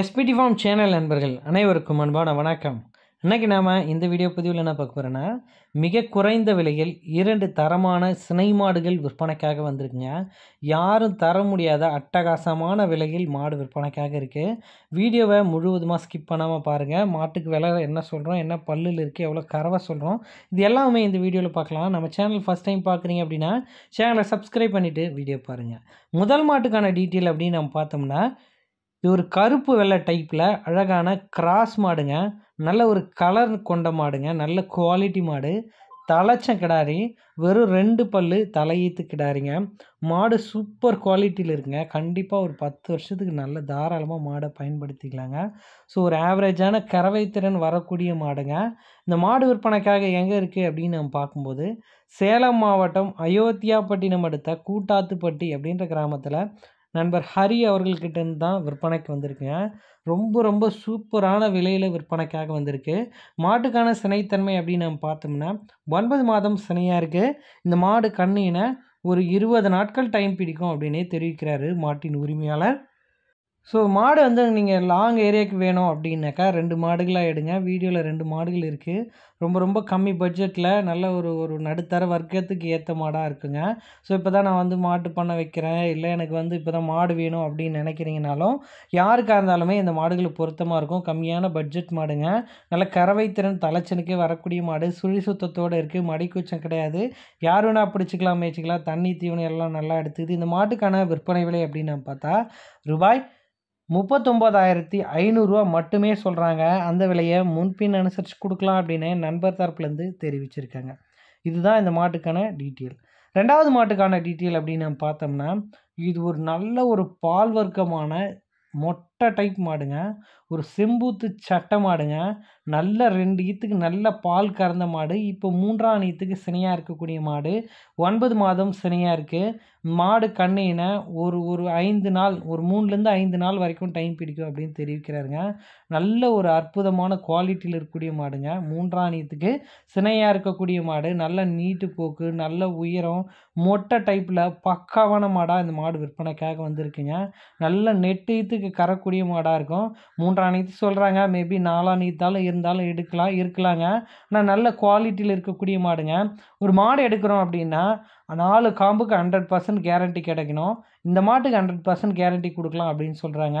SPD form channel நண்பர்கள் அனைவருக்கும் அன்பான வணக்கம் இன்றைக்கி நாம் இந்த வீடியோ பதிவில் என்ன பார்க்க போகிறேன்னா மிக குறைந்த விலையில் இரண்டு தரமான சினை மாடுகள் விற்பனைக்காக வந்திருக்குங்க யாரும் தர முடியாத அட்டகாசமான விலையில் மாடு விற்பனைக்காக இருக்குது வீடியோவை முழுவதுமாக ஸ்கிப் பண்ணாமல் பாருங்கள் மாட்டுக்கு விலை என்ன சொல்கிறோம் என்ன பல்லில் இருக்குது எவ்வளோ கறவை சொல்கிறோம் இது எல்லாமே இந்த வீடியோவில் பார்க்கலாம் நம்ம சேனல் ஃபஸ்ட் டைம் பார்க்குறீங்க அப்படின்னா சேனலை சப்ஸ்கிரைப் பண்ணிவிட்டு வீடியோ பாருங்கள் முதல் மாட்டுக்கான டீட்டெயில் அப்படின்னு நம்ம பார்த்தோம்னா இது ஒரு கருப்பு வெள்ளை டைப்பில் அழகான கிராஸ் மாடுங்க நல்ல ஒரு கலர் கொண்ட மாடுங்க நல்ல குவாலிட்டி மாடு தலைச்சம் கிடாரி வெறும் ரெண்டு பல் தலையீத்து கிடாரிங்க மாடு சூப்பர் குவாலிட்டியில் இருக்குங்க கண்டிப்பாக ஒரு பத்து வருஷத்துக்கு நல்ல தாராளமாக மாடை பயன்படுத்திக்கலாங்க ஸோ ஒரு ஆவரேஜான கறவை திறன் வரக்கூடிய மாடுங்க இந்த மாடு விற்பனைக்காக எங்கே இருக்குது அப்படின்னு நம்ம பார்க்கும்போது சேலம் மாவட்டம் அயோத்தியாப்பட்டினம் அடுத்த கூட்டாத்துப்பட்டி அப்படின்ற கிராமத்தில் நண்பர் ஹரி அவர்கள்கிட்டேருந்து தான் விற்பனைக்கு வந்திருக்குங்க ரொம்ப ரொம்ப சூப்பரான விலையில் விற்பனைக்காக வந்திருக்கு மாட்டுக்கான சினைத்தன்மை அப்படின்னு நம்ம பார்த்தோம்னா ஒன்பது மாதம் சினையாக இருக்குது இந்த மாடு கண்ணினை ஒரு இருபது நாட்கள் டைம் பிடிக்கும் அப்படின்னே தெரிவிக்கிறாரு மாட்டின் உரிமையாளர் ஸோ மாடு வந்து நீங்கள் லாங் ஏரியாவுக்கு வேணும் அப்படின்னாக்கா ரெண்டு மாடுகளாக எடுங்க வீடியோவில் ரெண்டு மாடுகள் இருக்குது ரொம்ப ரொம்ப கம்மி பட்ஜெட்டில் நல்ல ஒரு ஒரு நடுத்தர வர்க்கத்துக்கு ஏற்ற மாடாக இருக்குங்க ஸோ இப்போ தான் நான் வந்து மாட்டு பண்ண வைக்கிறேன் இல்லை எனக்கு வந்து இப்போ தான் மாடு வேணும் அப்படின்னு நினைக்கிறீங்கனாலும் யாருக்காக இருந்தாலுமே இந்த மாடுகள் பொருத்தமாக இருக்கும் கம்மியான பட்ஜெட் மாடுங்க நல்ல கறவை திறன் தலைச்சனுக்கே வரக்கூடிய மாடு சுழி சுத்தத்தோடு இருக்குது மடிக்கூச்சம் கிடையாது யார் வேணால் பிடிச்சிக்கலாம் மேய்ச்சிக்கலாம் தண்ணி தீவனம் எல்லாம் நல்லா எடுத்துக்குது இந்த மாட்டுக்கான விற்பனை விலை அப்படின்னு பார்த்தா ரூபாய் முப்பத்தொம்போதாயிரத்தி ஐநூறுரூவா மட்டுமே சொல்கிறாங்க அந்த விலையை முன்பின் அனுசரித்து கொடுக்கலாம் அப்படின்னு நண்பர் தரப்புலேருந்து தெரிவிச்சிருக்காங்க இதுதான் இந்த மாட்டுக்கான டீட்டெயில் ரெண்டாவது மாட்டுக்கான டீட்டெயில் அப்படின்னு நம்ம பார்த்தோம்னா இது ஒரு நல்ல ஒரு பால் வர்க்கமான மொட்டை டைப் மாடுங்க ஒரு செம்பூத்து சட்டை மாடுங்க நல்ல ரெண்டு ஈத்துக்கு நல்ல பால் கறந்த மாடு இப்போ மூன்றாம் ஈத்துக்கு சினையாக இருக்கக்கூடிய மாடு ஒன்பது மாதம் சினையாக இருக்குது மாடு கண்ணின ஒரு ஒரு ஐந்து நாள் ஒரு மூணுலேருந்து ஐந்து நாள் வரைக்கும் டைம் பிடிக்கும் அப்படின்னு தெரிவிக்கிறாருங்க நல்ல ஒரு அற்புதமான குவாலிட்டியில் இருக்கக்கூடிய மாடுங்க மூன்றாணியத்துக்கு சினையாக இருக்கக்கூடிய மாடு நல்ல நீட்டு போக்கு நல்ல உயரம் மொட்டை டைப்பில் பக்காவான மாடாக இந்த மாடு விற்பனைக்காக வந்திருக்குங்க நல்ல நெட்டுத்துக்கு கரக்கூடிய மாடாக இருக்கும் மூன்றாணியத்து சொல்கிறாங்க மேபி நாலாணியத்தாலும் இருந்தாலும் எடுக்கலாம் இருக்கலாங்க ஆனால் நல்ல குவாலிட்டியில் இருக்கக்கூடிய மாடுங்க ஒரு மாடு எடுக்கிறோம் அப்படின்னா நாலு காம்புக்கு ஹண்ட்ரட் பர்சன்ட் பர்சன்ட் கேரண்டி கிடைக்கணும் இந்த மாட்டுக்கு ஹண்ட்ரட் பர்சன்ட் கேரண்டி கொடுக்கலாம் அப்படின்னு சொல்கிறாங்க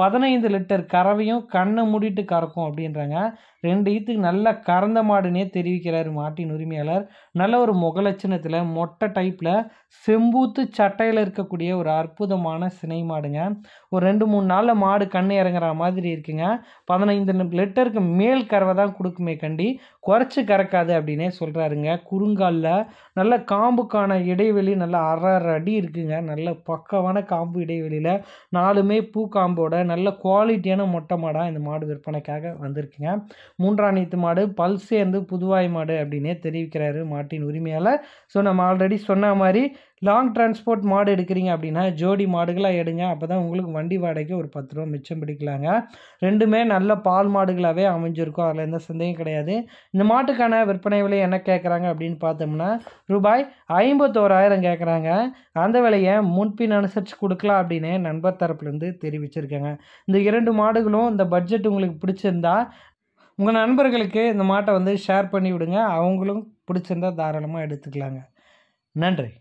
பதினைந்து லிட்டர் கறவையும் கண்ணை மூடிட்டு கறக்கும் அப்படின்றாங்க ரெண்டு ஈத்துக்கு நல்லா கறந்த மாடுனே தெரிவிக்கிறார் மாட்டின் உரிமையாளர் நல்ல ஒரு முகலட்சணத்தில் மொட்டை டைப்பில் செம்பூத்து சட்டையில் இருக்கக்கூடிய ஒரு அற்புதமான சினை மாடுங்க ஒரு ரெண்டு மூணு நாளில் மாடு கண் இறங்குற மாதிரி இருக்குங்க பதினைந்து லிட்டருக்கு மேல் கறவை தான் கொடுக்குமே கண்டி குறைச்சி கறக்காது அப்படின்னே சொல்கிறாருங்க குறுங்காலில் நல்ல காம்புக்கான இடைவெளி நல்லா அரை அடி இருக்குங்க நல்ல பக்கமான காம்பு இடைவெளியில் நாலுமே பூ காம்போட நல்ல குவாலிட்டியான மொட்டை மாடாக இந்த மாடு விற்பனைக்காக வந்திருக்குங்க மூன்றாணித்து மாடு பல் சேர்ந்து புதுவாய் மாடு அப்படின்னே தெரிவிக்கிறாரு மாட்டின் உரிமையால் ஸோ நம்ம ஆல்ரெடி சொன்ன மாதிரி லாங் டிரான்ஸ்போர்ட் மாடு எடுக்கிறீங்க அப்படின்னா ஜோடி மாடுகளாக எடுங்க அப்போ தான் உங்களுக்கு வண்டி வாடகைக்கு ஒரு பத்து ரூபா மிச்சம் பிடிக்கலாங்க ரெண்டுமே நல்ல பால் மாடுகளாகவே அமைஞ்சிருக்கும் அதில் எந்த சந்தேகம் கிடையாது இந்த மாட்டுக்கான விற்பனை விலை என்ன கேட்குறாங்க அப்படின்னு பார்த்தோம்னா ரூபாய் ஐம்பத்தோராயிரம் கேட்குறாங்க அந்த விலையை முன்பின் அனுசரித்து கொடுக்கலாம் அப்படின்னு நண்பர் தரப்புலேருந்து தெரிவிச்சிருக்கேங்க இந்த இரண்டு மாடுகளும் இந்த பட்ஜெட் உங்களுக்கு பிடிச்சிருந்தா உங்கள் நண்பர்களுக்கு இந்த மாட்டை வந்து ஷேர் பண்ணி விடுங்க அவங்களும் பிடிச்சிருந்தா தாராளமாக எடுத்துக்கலாங்க நன்றி